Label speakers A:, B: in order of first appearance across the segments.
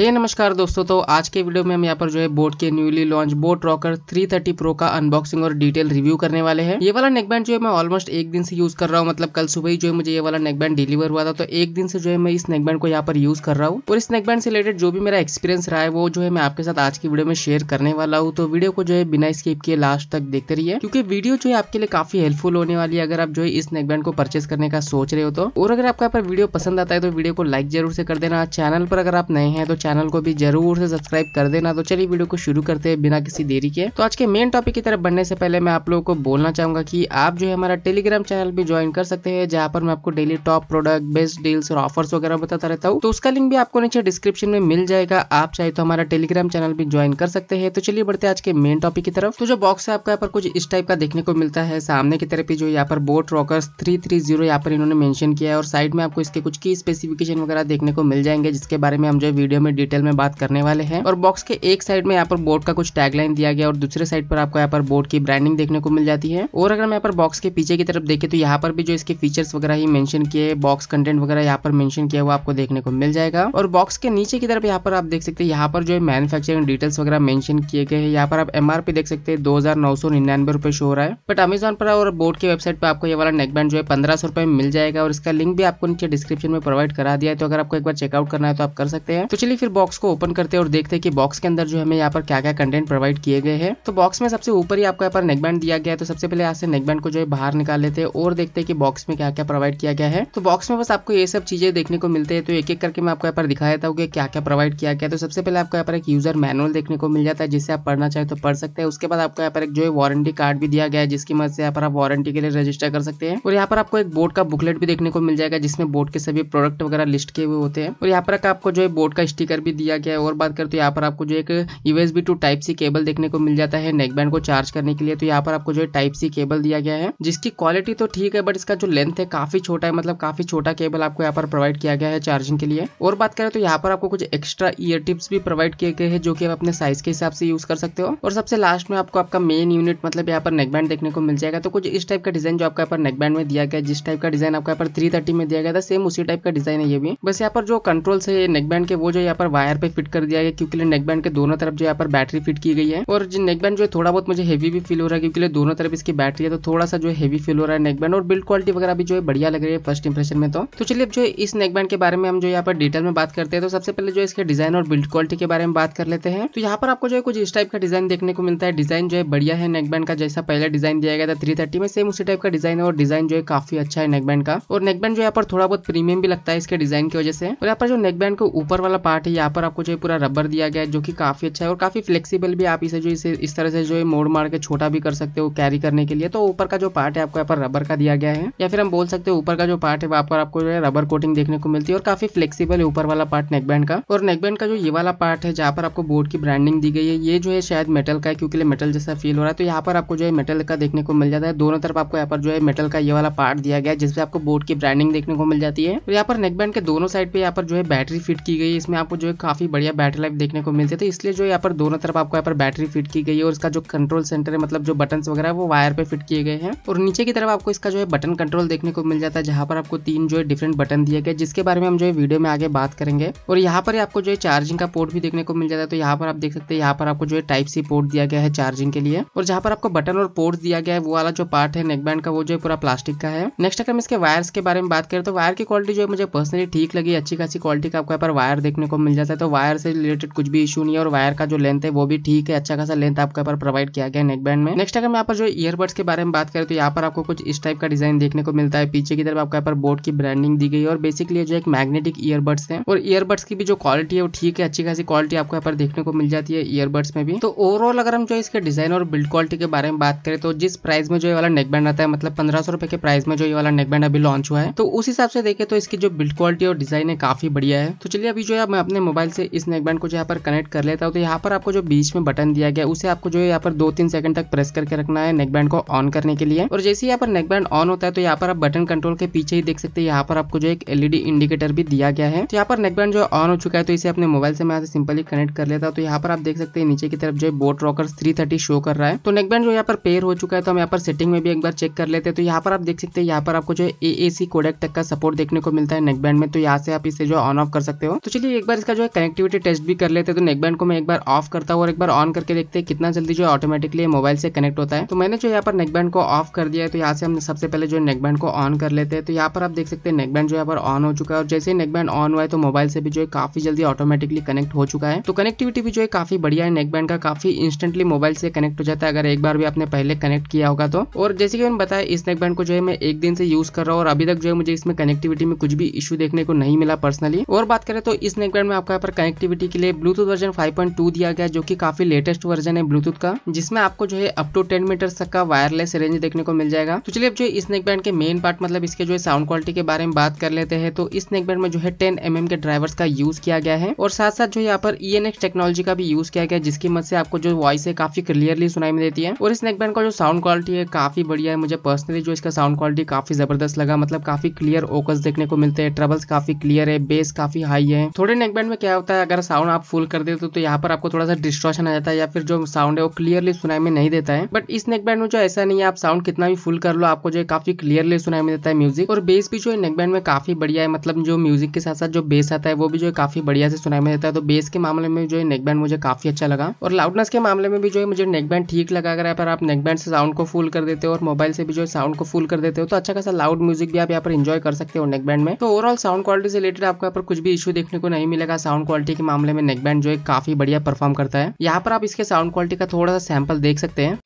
A: हे नमस्कार दोस्तों तो आज के वीडियो में हम यहाँ पर जो है बोट के newly launch boAt Rocker 330 pro का अनबॉक्सिंग और डिटेल रिव्यू करने वाले हैं ये वाला नेकबैंड जो है मैं ऑलमोस्ट एक दिन से यूज कर रहा हूँ मतलब कल सुबह ही जो है मुझे ये वाला नेकबैंड डिलीवर हुआ था तो एक दिन से जो है मैं इस नेकबैंड को यहाँ पर यूज कर रहा हूँ और इस नेकबैंड से रिलेटेड जो भी मेरा एक्सपीरियंस रहा है वो जो है मैं आपके साथ आज की वीडियो में शेयर करने वाला हूँ तो वीडियो को जो है बिना स्किप किए लास्ट तक देखते रहिए क्योंकि वीडियो जो है आपके लिए काफी हेल्पफुल होने वाली है अगर आप जो है इस नेकबैंड को परचेस करने का सोच रहे हो तो और अगर आपका वीडियो पसंद आता है तो वीडियो को लाइक जरूर से कर देना चैनल पर अगर आप नए हैं तो चैनल को भी जरूर से सब्सक्राइब कर देना तो चलिए वीडियो को शुरू करते हैं बिना किसी देरी के तो आज के मेन टॉपिक की तरफ बढ़ने से पहले मैं आप लोगों को बोलना चाहूंगा कि आप जो है हमारा टेलीग्राम चैनल भी ज्वाइन कर सकते हैं जहाँ पर मैं आपको daily top product best deals और ऑफर्स वगैरह बताता रहता हूँ तो उसका लिंक भी आपको नीचे डिस्क्रिप्शन में मिल जाएगा आप चाहे तो हमारा टेलीग्राम चैनल भी ज्वाइन कर सकते हैं तो चलिए बढ़ते आज के मेन टॉपिक की तरफ तो जो बॉक्स है आपका यहाँ पर कुछ इस टाइप का देखने को मिलता है सामने की तरफ जो यहाँ पर boAt Rockers three three zero यहाँ पर इन्होंने मेंशन किया है और साइड में आपको इसके कुछ की स्पेसिफिकेशन वगैरह देखने को मिल जाएंगे जिसके बारे में हम जो वीडियो में डिटेल में बात करने वाले हैं और बॉक्स के एक साइड में यहाँ पर बोर्ड का कुछ टैगलाइन दिया गया और दूसरे साइड पर आपको यहाँ पर बोर्ड की ब्रांडिंग देखने को मिल जाती है और अगर हम यहाँ पर बॉक्स के पीछे की तरफ देखे तो यहाँ पर भी जो इसके फीचर्स वगैरह ही मेंशन किए बॉक्स कंटेंट वगैरह यहाँ पर मेंशन किया हुआ आपको देखने को मिल जाएगा और बॉक्स के नीचे की तरफ यहाँ पर आप देख सकते हैं यहाँ पर जो है मैनुफेक्चरिंग डिटेल्स वगैरह मेंशन किए गए हैं यहाँ पर आप एमआरपी देख सकते हैं दो हजार नौ सौ निन्यानवे रुपए शो हो रहा है बट अमेजोन पर और बोर्ड की वेबसाइट पर आपको ये वाला नेक बैंड जो है पंद्रह सौ रुपए में मिल जाएगा और इसका लिंक भी आपको नीचे डिस्क्रिप्शन में प्रोवाइड करा दिया है तो अगर आपको एक बार चेकआउट करना है तो आप कर सकते हैं तो चलिए फिर बॉक्स को ओपन करते हैं और देखते हैं कि बॉक्स के अंदर जो हमें यहाँ पर क्या क्या कंटेंट प्रोवाइड किए गए हैं तो बॉक्स में सबसे ऊपर ही आपको यहाँ पर नेकबैंड दिया गया है तो सबसे पहले यहाँ से नेकबैंड को जो है बाहर निकाल लेते हैं और देखते हैं कि बॉक्स में क्या क्या प्रोवाइड किया गया है तो बॉक्स में बस आपको ये सब चीजें देखने को मिलते हैं तो एक एक करके मैं आपको यहाँ पर दिखा देता हूँ कि क्या क्या प्रोवाइड किया गया तो सबसे पहले आपको यहाँ पर एक यूजर मैनुअल देखने को मिल जाता है जिसे आप पढ़ना चाहे तो पढ़ सकते हैं उसके बाद आपको यहाँ पर एक जो है वारंटी कार्ड भी दिया गया है जिसकी मदद से यहाँ पर आप वारंटी के लिए रजिस्टर कर सकते हैं और यहाँ पर आपको एक बोर्ड का बुकलेट भी देखने को मिल जाएगा जिसमें बोर्ड के सभी प्रोडक्ट वगैरह लिस्ट किए हुए होते हैं और यहाँ पर आपको जो है बोर्ड का स्टिक कर भी दिया गया है और बात करते हैं यहाँ पर आपको जो एक US to type C cable देखने को मिल जाता है नेकबैंड को चार्ज करने के लिए तो यहाँ पर आपको जो है टाइप सी केबल दिया गया है जिसकी क्वालिटी तो ठीक है बट इसका जो लेंथ है काफी छोटा है मतलब काफी छोटा केबल आपको यहाँ पर प्रोवाइड किया गया है चार्जिंग के लिए और बात करें तो यहाँ पर आपको कुछ एक्स्ट्रा ईयर टिप्स भी प्रोवाइड किए गए हैं जो कि आप अपने साइज के हिसाब से यूज कर सकते हो और सबसे लास्ट में आपको आपका मेन यूनिट मतलब यहाँ पर नेकबैंड देखने को मिल जाएगा तो कुछ इस टाइप का डिजाइन जो आपका यहाँ पर नेकबैंड में दिया गया जिस टाइप का डिजाइन आपका यहाँ पर थ्री में दिया गया था सेम उसी टाइप का डिजाइन है ये भी बस यहाँ पर जो कंट्रोल्स है नेकबैंड के वो जो यहाँ पर वायर पे फिट कर दिया गया क्योंकि नेक बैंड के दोनों तरफ जो यहाँ पर बैटरी फिट की गई है और जो नेक बैंड जो है थोड़ा बहुत मुझे हेवी भी फील हो रहा है क्योंकि दोनों तरफ इसकी बैटरी है तो थोड़ा सा जो हेवी फील हो रहा है नेक बैंड और बिल्ड क्वालिटी वगैरह भी जो है बढ़िया लग रही है फर्स्ट इंप्रेशन में तो।, तो चलिए अब जो इस नेक बैंड के बारे में हम जो यहाँ पर डिटेल में बात करते हैं तो सबसे पहले जो इसके डिजाइन और बिल्ड क्वालिटी के बारे में बात कर लेते हैं तो यहाँ पर आपको जो है कुछ इस टाइप का डिजाइन देखने को मिलता है डिजाइन जो है बढ़िया है नेकबैंड का जैसा पहला डिजाइन दिया गया था थ्री थर्टी में सेम उसी टाइप का डिजाइन है और डिजाइन जो है काफी अच्छा है नेकबैंड का और नेकबैंड जो यहाँ पर थोड़ा बहुत प्रीमियम भी लगता है इसके डिजाइन की वजह से और यहाँ पर जो नेकबैंड का ऊपर वाला पार्ट है है यहाँ पर आपको जो है पूरा रबर दिया गया है जो कि काफ़ी अच्छा है और काफ़ी फ्लेक्सिबल भी आप इसे जो इसे इस तरह से जो है मोड़ मार के छोटा भी कर सकते हो कैरी करने के लिए तो ऊपर का जो पार्ट है आपको यहाँ पर रबर का दिया गया है या फिर हम बोल सकते हैं ऊपर का जो पार्ट है वहाँ पर आपको जो है रबर कोटिंग देखने को मिलती है और काफ़ी फ्लेक्सिबल है ऊपर वाला पार्ट नेकबैंड का और नेकबैंड का जो ये वाला पार्ट है जहाँ पर आपको बोर्ड की ब्रांडिंग दी गई है ये जो है शायद मेटल का है क्योंकि मेटल जैसा फील हो रहा है तो यहाँ पर आपको जो है मेटल का देखने को मिल जाता है दोनों तरफ आपको यहाँ पर जो है मेटल का ये वाला पार्ट दिया गया है जिसमें आपको बोर्ड की ब्रांडिंग देखने को मिल जाती है और यहाँ पर नेकबैंड के दोनों साइड पे यहाँ पर जो है बैटरी फिट की गई है इसमें आपको जो है काफ़ी बढ़िया बैटरी लाइफ देखने को मिलती है तो इसलिए जो यहाँ पर दोनों तरफ आपको यहाँ पर बैटरी फिट की गई है और इसका जो कंट्रोल सेंटर है मतलब जो बटन वगैरह वो वायर पे फिट किए गए हैं और नीचे की तरफ आपको इसका जो है बटन कंट्रोल देखने को मिल जाता है जहाँ पर आपको तीन जो है डिफरेंट बटन दिए गए जिसके बारे में हम जो है वीडियो में आगे बात करेंगे और यहाँ पर आपको जो है चार्जिंग का पोर्ट भी देखने को मिल जाता है तो यहाँ पर आप देख सकते हैं यहाँ पर आपको जो है टाइप सी पोर्ट दिया गया है चार्जिंग के लिए और जहाँ पर आपको बटन और पोर्ट दिया गया है वो वाला जो पार्ट है नेकबैंड का वो जो है पूरा प्लास्टिक का है नेक्स्ट अगर हम इसके वायर्स के बारे में बात करें तो वायर की क्वालिटी जो है मुझे पर्सनली ठीक लगी अच्छी खासी क्वालिटी का आपको यहाँ पर वायर देखने को मिल जाता है तो वायर से रिलेटेड कुछ भी इशू नहीं है और वायर का जो लेंथ है वो भी ठीक है अच्छा खासा लेंथ आपके ऊपर प्रोवाइड किया गया नेक बैंड में नेक्स्ट अगर यहाँ पर जो ईयरबड्स के बारे में बात करें तो यहाँ पर आपको कुछ इस टाइप का डिजाइन देखने को मिलता है पीछे की तरफ आपके ऊपर बोर्ड की ब्रांडिंग दी गई है और बेसिकली जो एक मैग्नेटिक ईयरबड्स है और ईयरबड्स की भी जो क्वालिटी है वो ठीक है अच्छी खासी क्वालिटी आपको यहाँ पर देखने को मिल जाती है ईयरबड्स में भी तो ओवरऑल अगर हम जो इसके डिजाइन और बिल्ड क्वालिटी के बारे में बात करें तो जिस प्राइस में जो ये वाला नेकबैंड आता है मतलब पंद्रह सौ रुपए के प्राइस में जो ये वाला नेकबैंड अभी लॉन्च हुआ है तो उस हिसाब से देखें तो इसकी जो बिल्ड क्वालिटी और डिजाइन है काफी बढ़िया है तो चलिए अभी जो है मैं अपने अपने मोबाइल से इस नेकबैंड को जो यहाँ पर कनेक्ट कर लेता हूँ तो यहाँ पर आपको जो बीच में बटन दिया गया उसे आपको जो है यहाँ पर दो तीन सेकंड तक प्रेस करके रखना है नेकबैंड को ऑन करने के लिए और जैसे यहाँ पर नेक बैंड ऑन होता है तो यहाँ पर आप बटन कंट्रोल के पीछे ही देख सकते हैं यहाँ पर आपको जो एक एलईडी इंडिकेटर भी दिया गया है तो यहाँ पर नेक बैंड जो ऑन हो चुका है तो इसे अपने मोबाइल से मैं सिंपली कनेक्ट कर लेता हूँ तो यहाँ पर आप देख सकते हैं नीचे की तरफ जो है बोट रॉकर थ्री शो कर रहा है तो नेकबैंड जो यहाँ पर पेयर हो चुका है तो हम यहाँ पर सेटिंग में भी एक बार चेक कर लेते हैं तो यहाँ पर आप देख सकते हैं यहाँ पर आपको जो ए ए सी तक का सपोर्ट देखने को मिलता है नेकबैंड में तो यहाँ से आप इसे जो ऑन ऑफ कर सकते हो तो चलिए एक बार का जो है कनेक्टिविटी टेस्ट भी कर लेते हैं तो नेकबैंड को मैं एक बार ऑफ करता हूँ और एक बार ऑन करके देखते हैं कितना जल्दी जो है ऑटोमेटिकली मोबाइल से कनेक्ट होता है तो मैंने जो यहाँ पर नेकबैंड को ऑफ कर दिया है तो यहाँ से हम सबसे पहले जो नेकबैंड को ऑन कर लेते हैं तो यहाँ पर आप देख सकते हैं नेकबैंड जो यहाँ पर ऑन हो चुका है और जैसे ही नेकबैंड ऑन हुआ है तो मोबाइल से भी जो है काफी जल्दी ऑटोमेटिकली कनेक्ट हो चुका है तो कनेक्टिविटी भी जो है काफी बढ़िया है नेकबैंड का काफी इंस्टेंटली मोबाइल से कनेक्ट हो जाता है अगर एक बार भी आपने पहले कनेक्ट किया होगा तो और जैसे कि मैंने बताया इस नेकबैंड को जो है मैं एक दिन से यूज कर रहा हूँ और अभी तक जो है मुझे इसमें कनेक्टिविटी में कुछ भी इशू देखने को नहीं मिला पर्सनली और बात करें तो इस नेकबैंड में आपको यहाँ पर कनेक्टिविटी के लिए ब्लूटूथ वर्जन 5.2 दिया गया जो कि काफी लेटेस्ट वर्जन है ब्लूटूथ का जिसमें आपको जो है अप टू टेन मीटर तक का वायरलेस रेंज देखने को मिल जाएगा तो चलिए अब जो इस नेक बैंड के मेन पार्ट मतलब इसके जो है साउंड क्वालिटी के बारे में बात कर लेते हैं तो इस नेक बैंड में जो है टेन एम mm के ड्राइवर्स का यूज किया गया है और साथ साथ जो यहाँ पर ई e टेक्नोलॉजी का भी यूज किया गया जिसकी मदद से आपको जो वॉइस है काफी क्लियरली सुनाई में देती है और इस नेक बैंड का जो साउंड क्वालिटी है काफी बढ़िया है मुझे पर्सनली जो इसका साउंड क्वालिटी काफी जबरदस्त लगा मतलब काफी क्लियर ओकस देखने को मिलते हैं ट्रबल्स काफी क्लियर है बेस काफी हाई है थोड़े नेक बैंड में क्या होता है अगर साउंड आप फुल कर देते हो तो यहाँ पर आपको थोड़ा सा डिस्ट्रॉशन आ जाता है या फिर जो साउंड है वो क्लियरली सुनाई में नहीं देता है बट इस नेक बैंड में जो ऐसा नहीं है आप साउंड कितना भी फुल कर लो आपको जो है काफी क्लियरली सुनाई में देता है म्यूजिक और बेस भी जो है नेक बैंड में काफी बढ़िया है मतलब जो म्यूजिक के साथ साथ जो बेस आता है वो भी जो है काफी बढ़िया से सुनाई में देता है तो बेस के मामले में जो है नेक बैंड मुझे काफी अच्छा लगा और लाउडनेस के मामले में भी जो है मुझे नेक बैंड ठीक लगा अगर यहाँ पर आप नेक बैंड से साउंड को फुल कर देते हो और मोबाइल से भी जो है साउंड को फुल कर देते हो तो अच्छा खासा लाउड म्यूजिक भी आप यहाँ पर इंजॉय कर सकते हो नेक बैंड में तो ओवरऑल साउंड क्वालिटी से रिलेटेड आपको यहाँ पर कुछ भी इशू देखने को नहीं मिलेगा का साउंड क्वालिटी के मामले में नेकबैंड जो है काफी बढ़िया परफॉर्म करता है यहाँ पर आप इसके साउंड क्वालिटी का थोड़ा सा सैंपल देख सकते हैं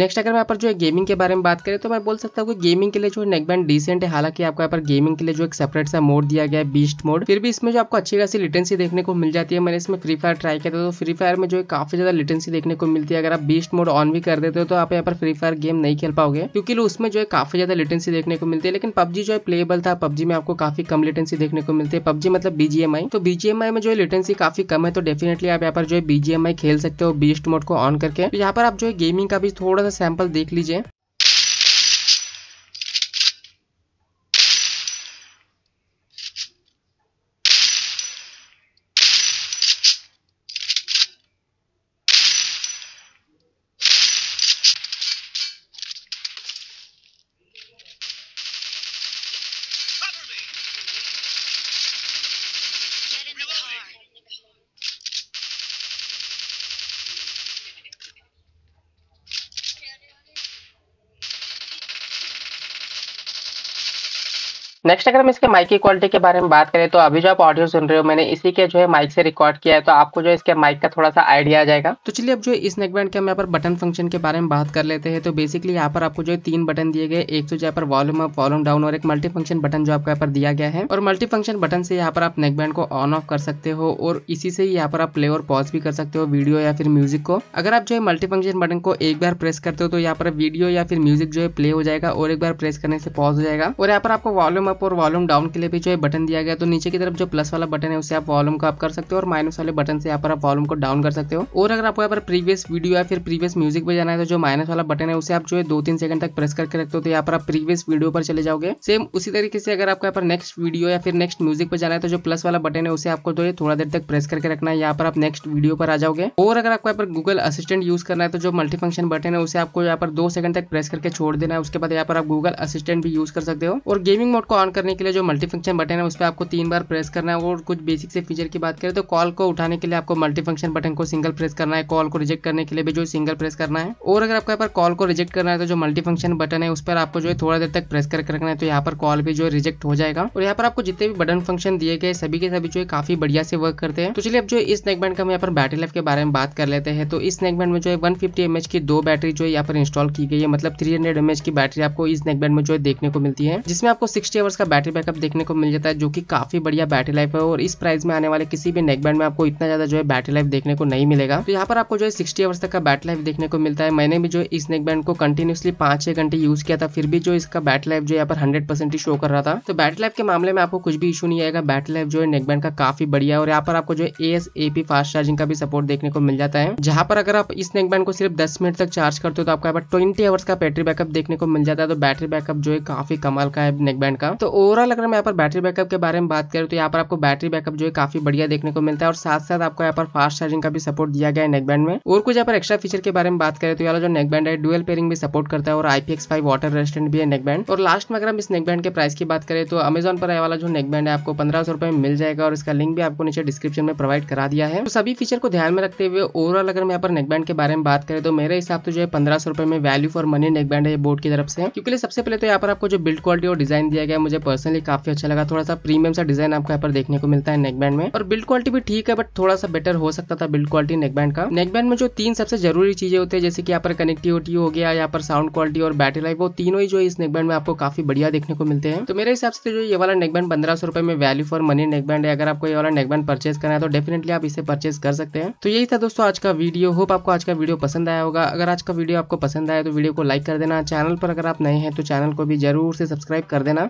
A: नेक्स्ट अगर यहाँ पर जो है गेमिंग के बारे में बात करें तो मैं बोल सकता हूँ कि गेमिंग के लिए जो नेकबैंड डिसेंट है हालांकि आपको यहाँ पर गेमिंग के लिए जो एक सेपरेट सा मोड दिया गया है बीस्ट मोड फिर भी इसमें जो आपको अच्छी खासी लिटेंसी देखने को मिल जाती है मैंने इसमें फ्री फायर ट्राई किया था तो फ्री फायर में जो है काफी ज्यादा लिटेंसी देखने को मिलती है अगर आप बीस्ट मोड ऑन भी कर देते हो तो आप यहाँ पर फ्री फायर गेम नहीं खेल पाओगे क्योंकि उसमें जो है काफी ज्यादा लिटेंसी देखने को मिलती है लेकिन पब्जी जो है प्लेबल था पब्जी में आपको काफी कम लिटेंसी देखने को मिलती है पब्जी मतलब बीजीएमआई तो बीजीएमआई में जो है लिटेंसी काफी कम है तो डेफिनेटली आप यहाँ पर जो है बीजीएमआई खेल सकते हो बीस्ट मोड को ऑन करके यहाँ पर आप जो है गेमिंग का भी थोड़ा सैंपल देख लीजिए नेक्स्ट अगर हम इसके माइक की क्वालिटी के बारे में बात करें तो अभी जो आप ऑडियो सुन रहे हो मैंने इसी के जो है माइक से रिकॉर्ड किया है तो आपको जो इसके माइक का थोड़ा सा आइडिया आ जाएगा तो चलिए अब जो इस नेकबैंड के हम यहाँ पर बटन फंक्शन के बारे में बात कर लेते हैं तो बेसिकली यहाँ पर आपको जो है तीन बटन दिए गए एक तो जो पर वॉल्यूम अप वॉल्यूम डाउन और एक मल्टी फंक्शन बटन जो आपको यहाँ पर दिया गया है और मल्टी फंक्शन बटन से यहाँ पर आप नेकबैंड को ऑन ऑफ कर सकते हो और इसी से यहाँ पर आप प्ले और पॉज भी कर सकते हो वीडियो या फिर म्यूजिक को अगर आप जो है मल्टी फंक्शन बटन को एक बार प्रेस करते हो तो यहाँ पर वीडियो या फिर म्यूजिक जो है प्ले हो जाएगा और एक बार प्रेस करने से पॉज हो जाएगा और यहाँ पर आपको वॉल्यूम अप अप और वॉल्यूम डाउन के लिए भी जो है बटन दिया गया तो नीचे की तरफ जो प्लस वाला बटन है उसे आप वॉल्यूम को अप कर सकते हो और माइनस वाले बटन से यहाँ पर आप वॉल्यूम को डाउन कर सकते हो और अगर आपको यहाँ पर प्रीवियस वीडियो या फिर प्रीवियस म्यूजिक बजाना है तो जो माइनस वाला बटन है उसे आप जो है दो तीन सेकंड तक प्रेस करके रखते हो तो यहाँ पर आप प्रीवियस वीडियो पर चले जाओगे सेम उसी तरीके से अगर आपको यहाँ पर नेक्स्ट वीडियो या फिर नेक्स्ट म्यूजिक पर जाना है तो जो प्लस वाला बटन है उसे आपको जो है थोड़ा देर तक प्रेस करके रखना है यहाँ पर आप नेक्स्ट वीडियो पर आ जाओगे और अगर आपको यहाँ पर गूगल असिस्टेंट यूज करना है तो जो मल्टी फंक्शन बटन है उसे आपको यहाँ पर दो सेकंड तक प्रेस करके छोड़ देना है उसके बाद यहाँ पर आप गूगल असिस्टेंट भी यूज कर सकते हो और गेमिंग मोड को ऑन ऑन करने के लिए जो मल्टीफंक्शन बटन है उस पर आपको तीन बार प्रेस करना है और कुछ बेसिक से फीचर की बात करें तो कॉल को उठाने के लिए आपको मल्टीफंक्शन बटन को सिंगल प्रेस करना है कॉल को रिजेक्ट करने के लिए भी जो सिंगल प्रेस करना है और अगर आपको यहाँ पर कॉल को रिजेक्ट करना है तो जो मल्टीफंक्शन बटन है उस पर आपको जो है थोड़ा देर तक प्रेस करके रखना है तो यहाँ पर कॉल भी जो है रिजेक्ट हो जाएगा और यहाँ पर आपको जितने भी बटन फंक्शन दिए गए सभी के सभी जो है काफी बढ़िया से वर्क करते हैं तो चलिए अब जो इस नेकबैंड का हम यहाँ पर बैटरी लाइफ के बारे में बात कर लेते हैं तो इस नेकबैंड में जो है वन फिफ्टी की दो बैटरी जो है यहाँ पर इंस्टॉल की गई है मतलब थ्री हंड्रेड की बैटरी आपको इस नेकबैंड में जो है देखने को मिलती है जिसमें आपको सिक्सटी आवर्स का बैटरी बैकअप देखने को मिल जाता है जो कि काफ़ी बढ़िया बैटरी लाइफ है और इस प्राइस में आने वाले किसी भी नेक बैंड में आपको इतना ज़्यादा जो है बैटरी लाइफ देखने को नहीं मिलेगा तो यहाँ पर आपको जो है सिक्सटी आवर्स तक का बैटरी लाइफ देखने को मिलता है मैंने भी जो इस नेक बैंड को कंटिन्यूसली पांच छह घंटे यूज़ किया था फिर भी जो इसका बैटरी लाइफ जो यहाँ पर हंड्रेड परसेंट ही शो कर रहा था तो बैटरी लाइफ के मामले में आपको कुछ भी इशू नहीं आएगा बैटरी लाइफ जो है नेक बैंड का काफ़ी बढ़िया है और यहाँ पर आपको जो है A S AP fast charging का भी सपोर्ट देखने को मिल जाता है जहां पर अगर आप इस नेक बैंड को सिर्फ दस मिनट तक चार्ज करते हो तो आपका ट्वेंटी आवर्स का बैटरी बैकअप देखने को मिल जाता है तो बैटरी बैकअप जो है काफ़ी कमाल का है नेक बैंड का तो ओवरऑल अगर मैं यहाँ पर बैटरी बैकअप के बारे में बात करूँ तो यहाँ पर आपको बैटरी बैकअप जो है काफी बढ़िया देखने को मिलता है और साथ साथ आपको यहाँ पर फास्ट चार्जिंग का भी सपोर्ट दिया गया है नेकबैंड में और कुछ यहाँ पर एक्स्ट्रा फीचर के बारे में बात करें तो यहाँ जो नेकबैंड है डुअल पेयरिंग भी सपोर्ट करता है और आईपीएक्स फाइव वाटर रेस्टेंट भी है नेकबैंड और लास्ट में अगर हम इस नेकबैंड के प्राइस की बात करें तो अमेजन पर आया वाला जो नेकबैंड है आपको पंद्रह सौ में मिल जाएगा और इसका लिंक भी आपको नीचे डिस्क्रिप्शन में प्रोवाइड करा दिया है तो सभी फीचर को ध्यान में रखते हुए ओवरऑल अगर मैं यहाँ पर नेकबैंड के बारे में बात करें तो मेरे हिसाब से जो है पंद्रह सौ में वैल्यू फॉर मनी नेकबैंड है बोर्ड की तरफ से क्योंकि सबसे पहले तो यहाँ पर आपको जो बिल्ड क्वालिटी और डिजाइन दिया गया मुझे पर्सनली काफी अच्छा लगा थोड़ा सा प्रीमियम सा डिजाइन आपको यहाँ पर देखने को मिलता है नेकबैंड में और बिल्ड क्वालिटी भी ठीक है बट थोड़ा सा बेटर हो सकता था बिल्ड क्वालिटी नेकबैंड का नेकबैंड में जो तीन सबसे जरूरी चीजें होती है जैसे कि यहाँ पर कनेक्टिविटी हो गया यहाँ पर साउंड क्वालिटी और बैटरी लाइफ वो तीनों ही जो इस नेकबैंड में आपको काफी बढ़िया देखने को मिलते हैं तो मेरे हिसाब से जो ये वाला नेकबैंड पंद्रह सौ रुपए में वैल्यू फॉर मनी नेकबैंड है अगर आपको ये वाला नेकबैंड परचेज करना है तो डेफिनेटली आप इसे परचेज कर सकते हैं तो यही था दोस्तों आज का वीडियो होप आपको आज का वीडियो पसंद आया होगा अगर आज का वीडियो आपको पसंद आया तो वीडियो को लाइक कर देना चैनल पर अगर आप नए हैं तो चैनल को भी जरूर से सब्सक्राइब कर देना